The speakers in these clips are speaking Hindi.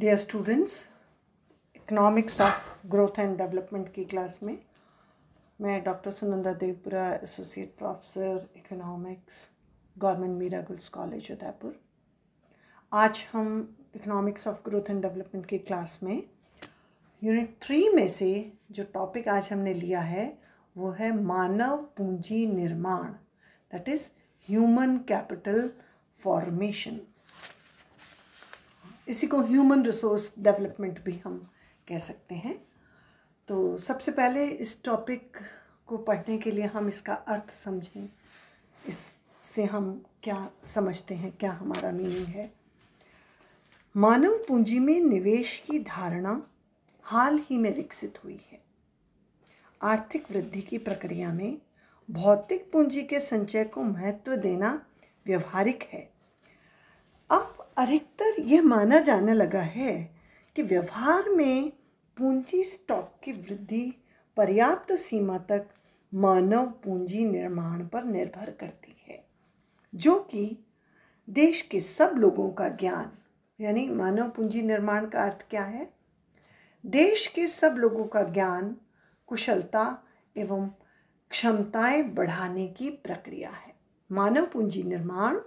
Dear students economics of growth and development की क्लास में मैं doctor Sunanda Devpura associate professor economics government Meera girls college Udaipur आज हम economics of growth and development की क्लास में यूनिट थ्री में से जो टॉपिक आज हमने लिया है वो है मानव पूंजी निर्माण that is human capital formation इसी को ह्यूमन रिसोर्स डेवलपमेंट भी हम कह सकते हैं तो सबसे पहले इस टॉपिक को पढ़ने के लिए हम इसका अर्थ समझें इससे हम क्या समझते हैं क्या हमारा मीनिंग है मानव पूंजी में निवेश की धारणा हाल ही में विकसित हुई है आर्थिक वृद्धि की प्रक्रिया में भौतिक पूंजी के संचय को महत्व देना व्यवहारिक है अब अधिकतर यह माना जाने लगा है कि व्यवहार में पूंजी स्टॉक की वृद्धि पर्याप्त सीमा तक मानव पूंजी निर्माण पर निर्भर करती है जो कि देश के सब लोगों का ज्ञान यानी मानव पूंजी निर्माण का अर्थ क्या है देश के सब लोगों का ज्ञान कुशलता एवं क्षमताएं बढ़ाने की प्रक्रिया है मानव पूंजी निर्माण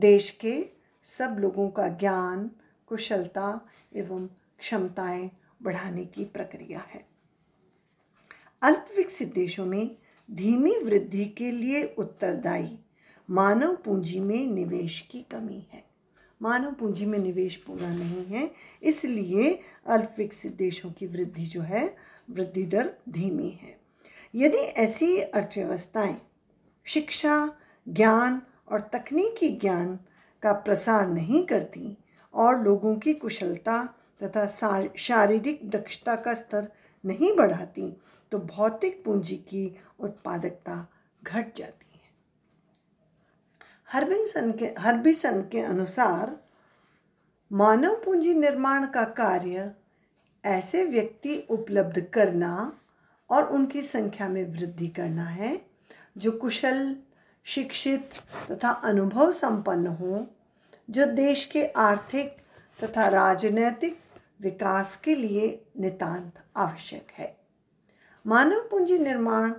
देश के सब लोगों का ज्ञान कुशलता एवं क्षमताएं बढ़ाने की प्रक्रिया है अल्प विकसित देशों में धीमी वृद्धि के लिए उत्तरदायी मानव पूंजी में निवेश की कमी है मानव पूंजी में निवेश पूरा नहीं है इसलिए अल्प विकसित देशों की वृद्धि जो है वृद्धि दर धीमी है यदि ऐसी अर्थव्यवस्थाएं शिक्षा ज्ञान और तकनीकी ज्ञान का प्रसार नहीं करती और लोगों की कुशलता तथा शारीरिक दक्षता का स्तर नहीं बढ़ाती तो भौतिक पूंजी की उत्पादकता घट जाती है हर्बिनसन के हर्बिसन के अनुसार मानव पूंजी निर्माण का कार्य ऐसे व्यक्ति उपलब्ध करना और उनकी संख्या में वृद्धि करना है जो कुशल शिक्षित तथा अनुभव संपन्न हों जो देश के आर्थिक तथा राजनैतिक विकास के लिए नितांत आवश्यक है मानव पूंजी निर्माण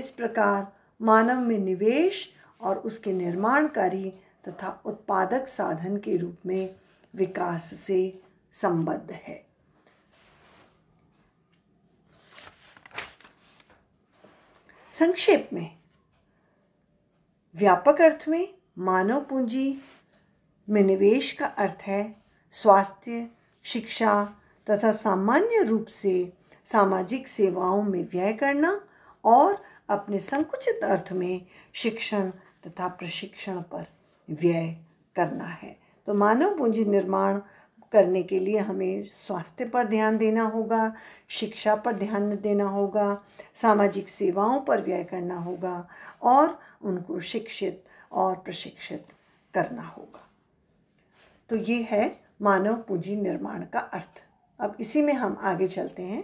इस प्रकार मानव में निवेश और उसके निर्माणकारी तथा उत्पादक साधन के रूप में विकास से संबद्ध है संक्षेप में व्यापक अर्थ में मानव पूंजी में निवेश का अर्थ है स्वास्थ्य शिक्षा तथा सामान्य रूप से सामाजिक सेवाओं में व्यय करना और अपने संकुचित अर्थ में शिक्षण तथा प्रशिक्षण पर व्यय करना है तो मानव पूंजी निर्माण करने के लिए हमें स्वास्थ्य पर ध्यान देना होगा शिक्षा पर ध्यान देना होगा सामाजिक सेवाओं पर व्यय करना होगा और उनको शिक्षित और प्रशिक्षित करना होगा तो ये है मानव पूंजी निर्माण का अर्थ अब इसी में हम आगे चलते हैं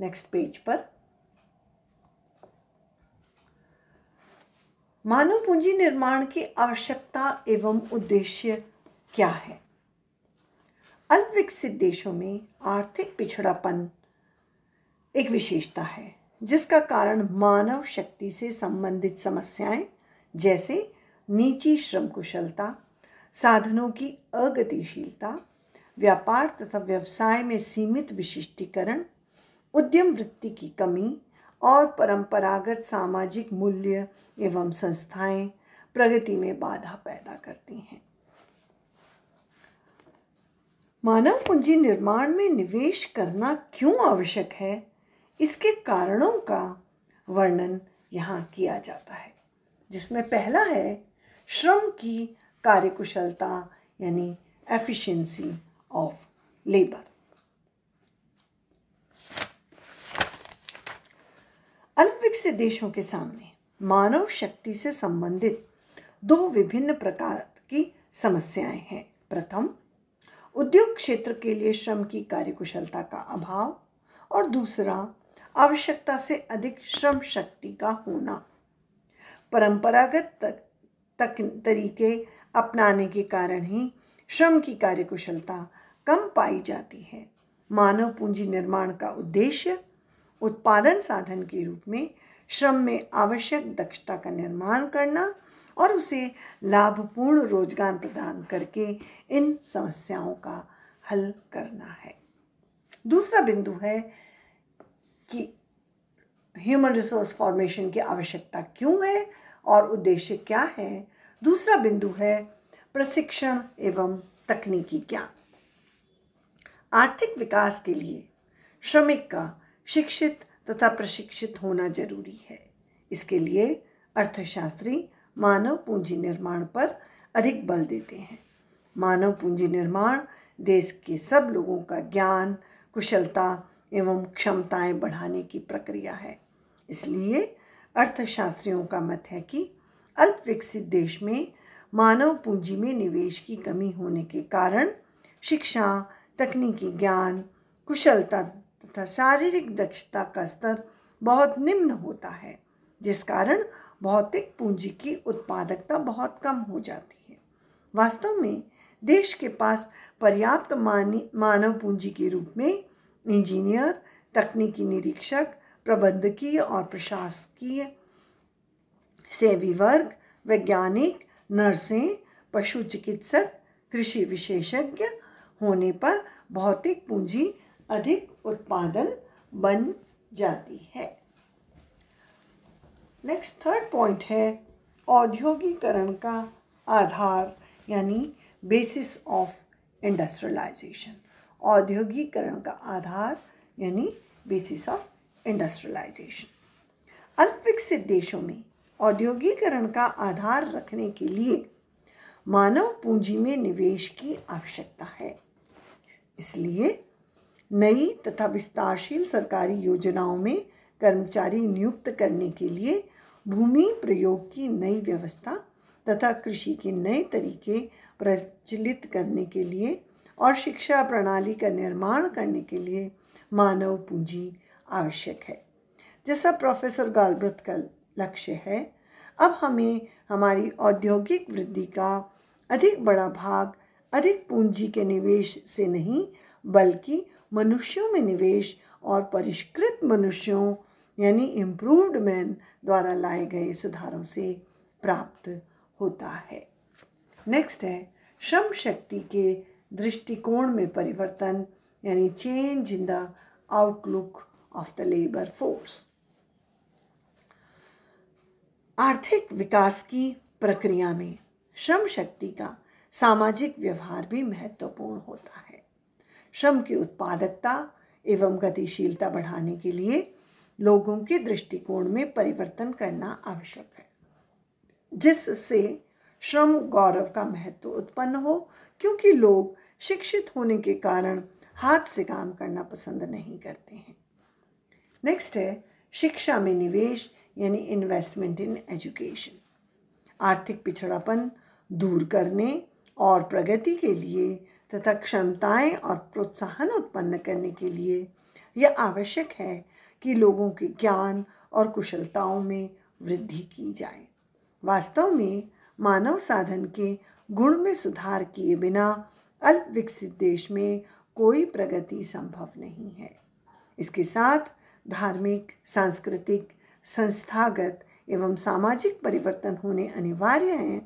नेक्स्ट पेज पर मानव पूंजी निर्माण की आवश्यकता एवं उद्देश्य क्या है अल्पविकसित देशों में आर्थिक पिछड़ापन एक विशेषता है जिसका कारण मानव शक्ति से संबंधित समस्याएं जैसे नीची श्रम कुशलता साधनों की अगतिशीलता व्यापार तथा व्यवसाय में सीमित विशिष्टीकरण उद्यम वृत्ति की कमी और परंपरागत सामाजिक मूल्य एवं संस्थाएं प्रगति में बाधा पैदा करती हैं मानव पूंजी निर्माण में निवेश करना क्यों आवश्यक है इसके कारणों का वर्णन यहाँ किया जाता है जिसमें पहला है श्रम की कार्यकुशलता यानी एफिशिएंसी ऑफ लेबर अल्पविकसित देशों के सामने मानव शक्ति से संबंधित दो विभिन्न प्रकार की समस्याएं हैं प्रथम उद्योग क्षेत्र के लिए श्रम की कार्यकुशलता का अभाव और दूसरा आवश्यकता से अधिक श्रम शक्ति का होना परंपरागत तक, तक तरीके अपनाने के कारण ही श्रम की कार्यकुशलता कम पाई जाती है मानव पूंजी निर्माण का उद्देश्य उत्पादन साधन के रूप में श्रम में आवश्यक दक्षता का निर्माण करना और उसे लाभपूर्ण रोजगार प्रदान करके इन समस्याओं का हल करना है दूसरा बिंदु है कि ह्यूमन रिसोर्स फॉर्मेशन की आवश्यकता क्यों है और उद्देश्य क्या है दूसरा बिंदु है प्रशिक्षण एवं तकनीकी ज्ञान आर्थिक विकास के लिए श्रमिक का शिक्षित तथा प्रशिक्षित होना जरूरी है इसके लिए अर्थशास्त्री मानव पूंजी निर्माण पर अधिक बल देते हैं मानव पूंजी निर्माण देश के सब लोगों का ज्ञान कुशलता एवं क्षमताएं बढ़ाने की प्रक्रिया है इसलिए अर्थशास्त्रियों का मत है कि अल्प विकसित देश में मानव पूंजी में निवेश की कमी होने के कारण शिक्षा तकनीकी ज्ञान कुशलता तथा शारीरिक दक्षता का स्तर बहुत निम्न होता है जिस कारण भौतिक पूंजी की उत्पादकता बहुत कम हो जाती है वास्तव में देश के पास पर्याप्त मानव पूंजी के रूप में इंजीनियर तकनीकी निरीक्षक प्रबंधकीय और प्रशासकीय सेवी वर्ग वैज्ञानिक नर्सें पशु चिकित्सक कृषि विशेषज्ञ होने पर भौतिक पूंजी अधिक उत्पादन बन जाती है नेक्स्ट थर्ड पॉइंट है औद्योगिकरण का आधार यानी बेसिस ऑफ इंडस्ट्रियलाइजेशन औद्योगिकरण का आधार यानी बेसिस ऑफ इंडस्ट्रियलाइजेशन अल्पविकसित देशों में औद्योगिकरण का आधार रखने के लिए मानव पूंजी में निवेश की आवश्यकता है इसलिए नई तथा विस्तारशील सरकारी योजनाओं में कर्मचारी नियुक्त करने के लिए भूमि प्रयोग की नई व्यवस्था तथा कृषि के नए तरीके प्रचलित करने के लिए और शिक्षा प्रणाली का निर्माण करने के लिए मानव पूंजी आवश्यक है जैसा प्रोफेसर गालब्रथ कल लक्ष्य है अब हमें हमारी औद्योगिक वृद्धि का अधिक बड़ा भाग अधिक पूंजी के निवेश से नहीं बल्कि मनुष्यों में निवेश और परिष्कृत मनुष्यों यानी इम्प्रूव्ड मैन द्वारा लाए गए सुधारों से प्राप्त होता है नेक्स्ट है श्रम शक्ति के दृष्टिकोण में परिवर्तन यानी change in the outlook of the labour force आर्थिक विकास की प्रक्रिया में श्रम शक्ति का सामाजिक व्यवहार भी महत्वपूर्ण होता है श्रम की उत्पादकता एवं गतिशीलता बढ़ाने के लिए लोगों के दृष्टिकोण में परिवर्तन करना आवश्यक है जिससे श्रम गौरव का महत्व उत्पन्न हो क्योंकि लोग शिक्षित होने के कारण हाथ से काम करना पसंद नहीं करते हैं नेक्स्ट है शिक्षा में निवेश यानी इन्वेस्टमेंट इन एजुकेशन आर्थिक पिछड़ापन दूर करने और प्रगति के लिए तथा क्षमताएं और प्रोत्साहन उत्पन्न करने के लिए यह आवश्यक है कि लोगों के ज्ञान और कुशलताओं में वृद्धि की जाए वास्तव में मानव साधन के गुण में सुधार किए बिना अल्प विकसित देश में कोई प्रगति संभव नहीं है इसके साथ धार्मिक सांस्कृतिक संस्थागत एवं सामाजिक परिवर्तन होने अनिवार्य हैं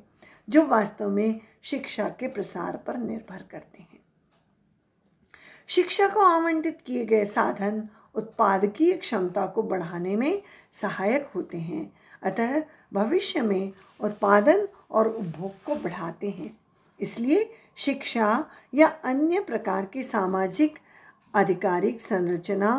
जो वास्तव में शिक्षा के प्रसार पर निर्भर करते हैं शिक्षा को आवंटित किए गए साधन उत्पादकीय क्षमता को बढ़ाने में सहायक होते हैं अतः भविष्य में उत्पादन और उपभोग को बढ़ाते हैं इसलिए शिक्षा या अन्य प्रकार के सामाजिक आधिकारिक संरचना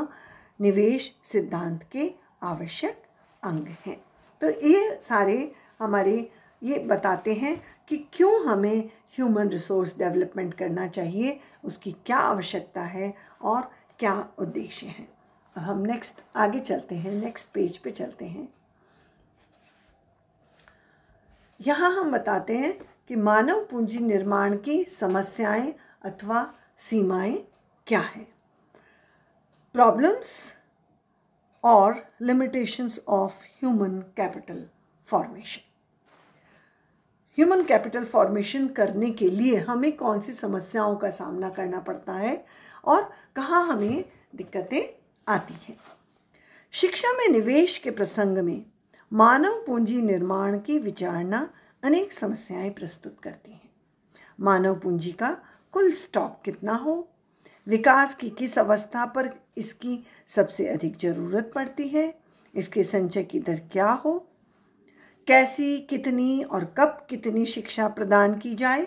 निवेश सिद्धांत के आवश्यक अंग हैं तो ये सारे हमारे ये बताते हैं कि क्यों हमें ह्यूमन रिसोर्स डेवलपमेंट करना चाहिए उसकी क्या आवश्यकता है और क्या उद्देश्य हैं अब हम नेक्स्ट आगे चलते हैं नेक्स्ट पेज पे चलते हैं यहाँ हम बताते हैं कि मानव पूंजी निर्माण की समस्याएं अथवा सीमाएं क्या हैं problems or limitations of human capital formation. Human capital formation करने के लिए हमें कौन सी समस्याओं का सामना करना पड़ता है और कहाँ हमें दिक्कतें आती हैं शिक्षा में निवेश के प्रसंग में मानव पूंजी निर्माण की विचारणा अनेक समस्याएं प्रस्तुत करती हैं मानव पूंजी का कुल स्टॉक कितना हो विकास की किस अवस्था पर इसकी सबसे अधिक ज़रूरत पड़ती है इसके संचय की दर क्या हो कैसी कितनी और कब कितनी शिक्षा प्रदान की जाए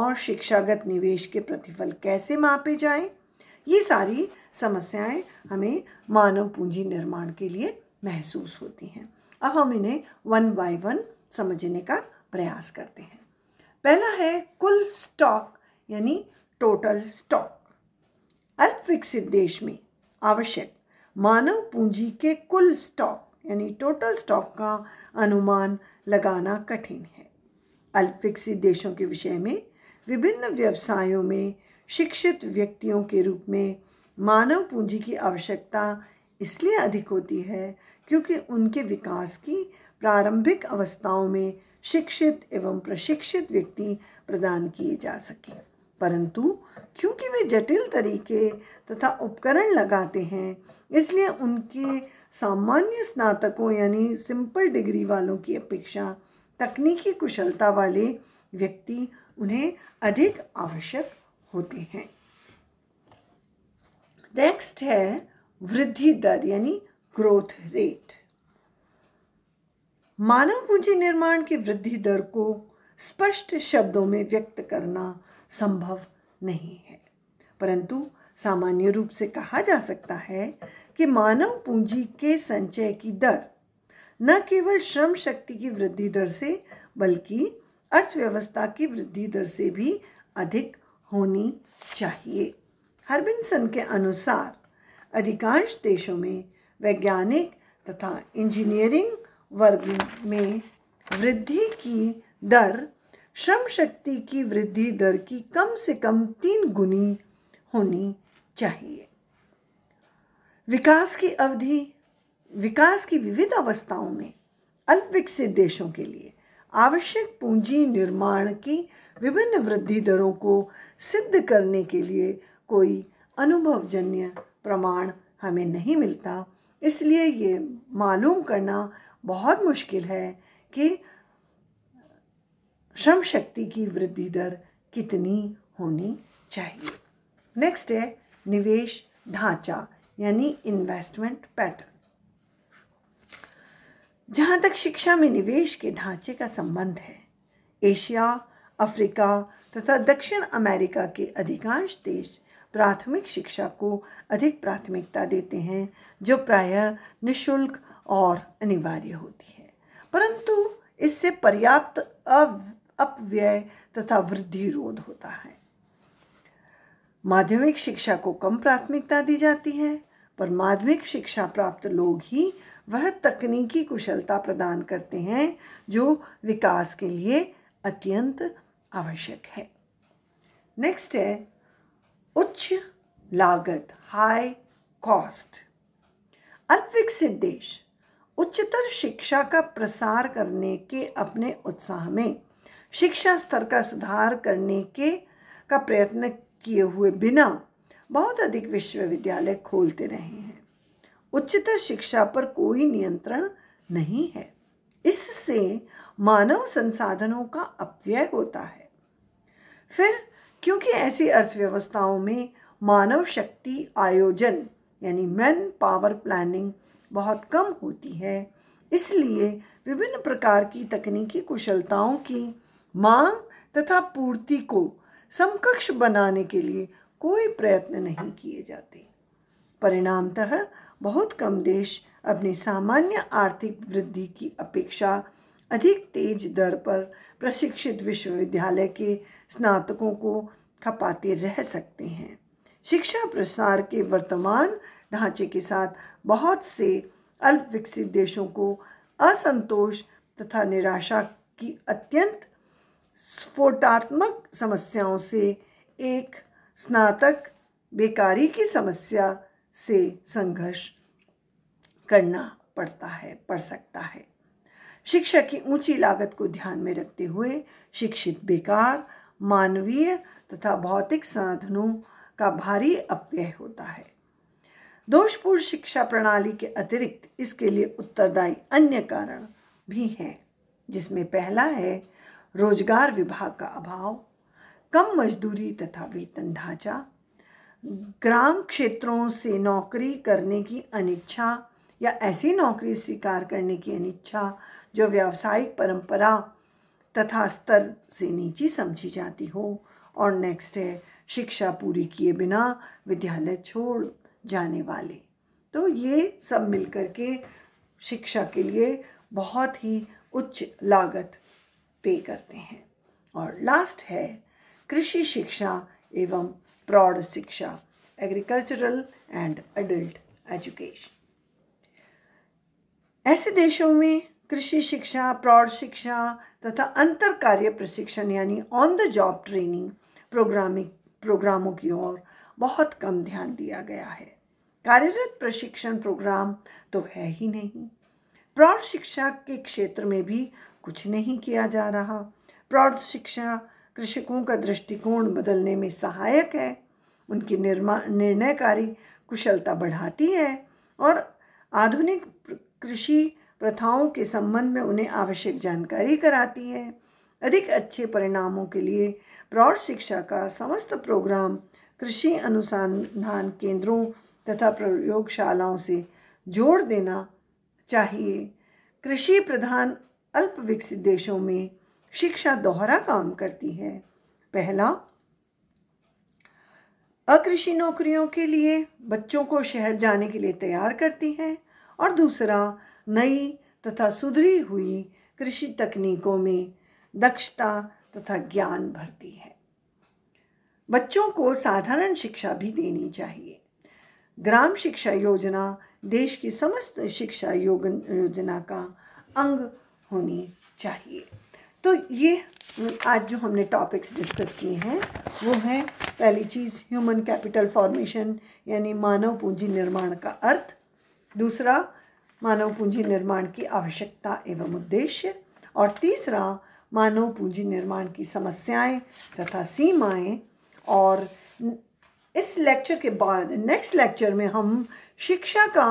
और शिक्षागत निवेश के प्रतिफल कैसे मापे जाएं ये सारी समस्याएं हमें मानव पूंजी निर्माण के लिए महसूस होती हैं अब हम इन्हें वन बाय वन समझने का प्रयास करते हैं पहला है कुल स्टॉक यानी टोटल स्टॉक विकसित देश में आवश्यक मानव पूंजी के कुल स्टॉक यानी टोटल स्टॉक का अनुमान लगाना कठिन है अल्प विकसित देशों के विषय में विभिन्न व्यवसायों में शिक्षित व्यक्तियों के रूप में मानव पूंजी की आवश्यकता इसलिए अधिक होती है क्योंकि उनके विकास की प्रारंभिक अवस्थाओं में शिक्षित एवं प्रशिक्षित व्यक्ति प्रदान किए जा सकें परंतु क्योंकि वे जटिल तरीके तथा उपकरण लगाते हैं इसलिए उनके सामान्य स्नातकों यानी सिंपल डिग्री वालों की अपेक्षा तकनीकी कुशलता वाले व्यक्ति उन्हें अधिक आवश्यक होते हैं नेक्स्ट है वृद्धि दर यानी ग्रोथ रेट मानव पूंजी निर्माण की वृद्धि दर को स्पष्ट शब्दों में व्यक्त करना संभव नहीं है परंतु सामान्य रूप से कहा जा सकता है कि मानव पूंजी के संचय की दर न केवल श्रम शक्ति की वृद्धि दर से बल्कि अर्थव्यवस्था की वृद्धि दर से भी अधिक होनी चाहिए हरबिंसन के अनुसार अधिकांश देशों में वैज्ञानिक तथा इंजीनियरिंग वर्ग में वृद्धि की दर श्रम शक्ति की वृद्धि दर की कम से कम तीन गुनी होनी चाहिए विकास की अवधि विकास की विविध अवस्थाओं में अल्पविकसित देशों के लिए आवश्यक पूंजी निर्माण की विभिन्न वृद्धि दरों को सिद्ध करने के लिए कोई अनुभवजन्य प्रमाण हमें नहीं मिलता इसलिए ये मालूम करना बहुत मुश्किल है कि श्रम शक्ति की वृद्धि दर कितनी होनी चाहिए नेक्स्ट है निवेश ढांचा यानी इन्वेस्टमेंट पैटर्न जहाँ तक शिक्षा में निवेश के ढांचे का संबंध है एशिया अफ्रीका तथा दक्षिण अमेरिका के अधिकांश देश प्राथमिक शिक्षा को अधिक प्राथमिकता देते हैं जो प्रायः निशुल्क और अनिवार्य होती है परंतु इससे पर्याप्त अव अपव्यय तथा वृद्धि रोध होता है माध्यमिक शिक्षा को कम प्राथमिकता दी जाती है पर माध्यमिक शिक्षा प्राप्त लोग ही वह तकनीकी कुशलता प्रदान करते हैं जो विकास के लिए अत्यंत आवश्यक है नेक्स्ट है उच्च लागत हाई कॉस्ट अल्पविकसित देश उच्चतर शिक्षा का प्रसार करने के अपने उत्साह में शिक्षा स्तर का सुधार करने के का प्रयत्न किए हुए बिना बहुत अधिक विश्वविद्यालय खोलते रहे हैं उच्चतर शिक्षा पर कोई नियंत्रण नहीं है इससे मानव संसाधनों का अपव्यय होता है फिर क्योंकि ऐसी अर्थव्यवस्थाओं में मानव शक्ति आयोजन यानी मैन पावर प्लानिंग बहुत कम होती है इसलिए विभिन्न प्रकार की तकनीकी कुशलताओं की मांग तथा पूर्ति को समकक्ष बनाने के लिए कोई प्रयत्न नहीं किए जाते परिणामतः बहुत कम देश अपनी सामान्य आर्थिक वृद्धि की अपेक्षा अधिक तेज दर पर प्रशिक्षित विश्वविद्यालय के स्नातकों को खपाते रह सकते हैं शिक्षा प्रसार के वर्तमान ढांचे के साथ बहुत से अल्प विकसित देशों को असंतोष तथा निराशा की अत्यंत स्फोटात्मक समस्याओं से एक स्नातक बेकारी की समस्या से संघर्ष करना पड़ता है पड़ सकता है शिक्षा की ऊंची लागत को ध्यान में रखते हुए शिक्षित बेकार मानवीय तथा भौतिक साधनों का भारी अपव्यय होता है दोषपूर्ण शिक्षा प्रणाली के अतिरिक्त इसके लिए उत्तरदायी अन्य कारण भी हैं जिसमें पहला है रोजगार विभाग का अभाव कम मजदूरी तथा वेतन ढांचा ग्राम क्षेत्रों से नौकरी करने की अनिच्छा या ऐसी नौकरी स्वीकार करने की अनिच्छा जो व्यावसायिक परंपरा तथा स्तर से नीची समझी जाती हो और नेक्स्ट है शिक्षा पूरी किए बिना विद्यालय छोड़ जाने वाले तो ये सब मिलकर के शिक्षा के लिए बहुत ही उच्च लागत पे करते हैं और लास्ट है कृषि शिक्षा एवं प्रौढ़ शिक्षा एग्रीकल्चरल एंड एडल्ट एजुकेशन ऐसे देशों में कृषि शिक्षा प्रौढ़ शिक्षा तथा अंतर कार्य प्रशिक्षण यानी on the job training programming प्रोग्रामों की ओर बहुत कम ध्यान दिया गया है कार्यरत प्रशिक्षण प्रोग्राम तो है ही नहीं प्रौढ़ शिक्षा के क्षेत्र में भी कुछ नहीं किया जा रहा प्रौढ़ शिक्षा कृषकों का दृष्टिकोण बदलने में सहायक है उनकी निर्माण निर्णयकारी कुशलता बढ़ाती है और आधुनिक कृषि प्रथाओं के संबंध में उन्हें आवश्यक जानकारी कराती है अधिक अच्छे परिणामों के लिए प्रौढ़ शिक्षा का समस्त प्रोग्राम कृषि अनुसंधान केंद्रों तथा प्रयोगशालाओं से जोड़ देना चाहिए कृषि प्रधान अल्प विकसित देशों में शिक्षा दोहरा काम करती है पहला अकृषि नौकरियों के लिए बच्चों को शहर जाने के लिए तैयार करती है और दूसरा नई तथा सुधरी हुई कृषि तकनीकों में दक्षता तथा ज्ञान भरती है बच्चों को साधारण शिक्षा भी देनी चाहिए ग्राम शिक्षा योजना देश की समस्त शिक्षा योजना का अंग होनी चाहिए तो ये आज जो हमने टॉपिक्स डिस्कस किए हैं वो है पहली चीज़ ह्यूमन कैपिटल फॉर्मेशन यानी मानव पूंजी निर्माण का अर्थ दूसरा मानव पूंजी निर्माण की आवश्यकता एवं उद्देश्य और तीसरा मानव पूंजी निर्माण की समस्याएं तथा सीमाएं और इस लेक्चर के बाद नेक्स्ट लेक्चर में हम शिक्षा का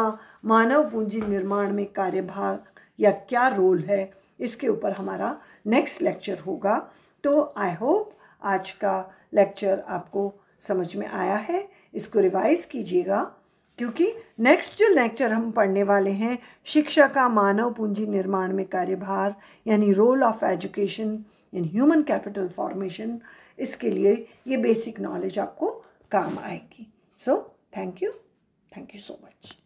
मानव पूंजी निर्माण में कार्यभाग या क्या रोल है इसके ऊपर हमारा नेक्स्ट लेक्चर होगा तो आई होप आज का लेक्चर आपको समझ में आया है इसको रिवाइज कीजिएगा क्योंकि नेक्स्ट जो लेक्चर हम पढ़ने वाले हैं शिक्षा का मानव पूंजी निर्माण में कार्यभार यानी role of education in human capital formation इसके लिए ये बेसिक नॉलेज आपको काम आएगी so thank you thank you so much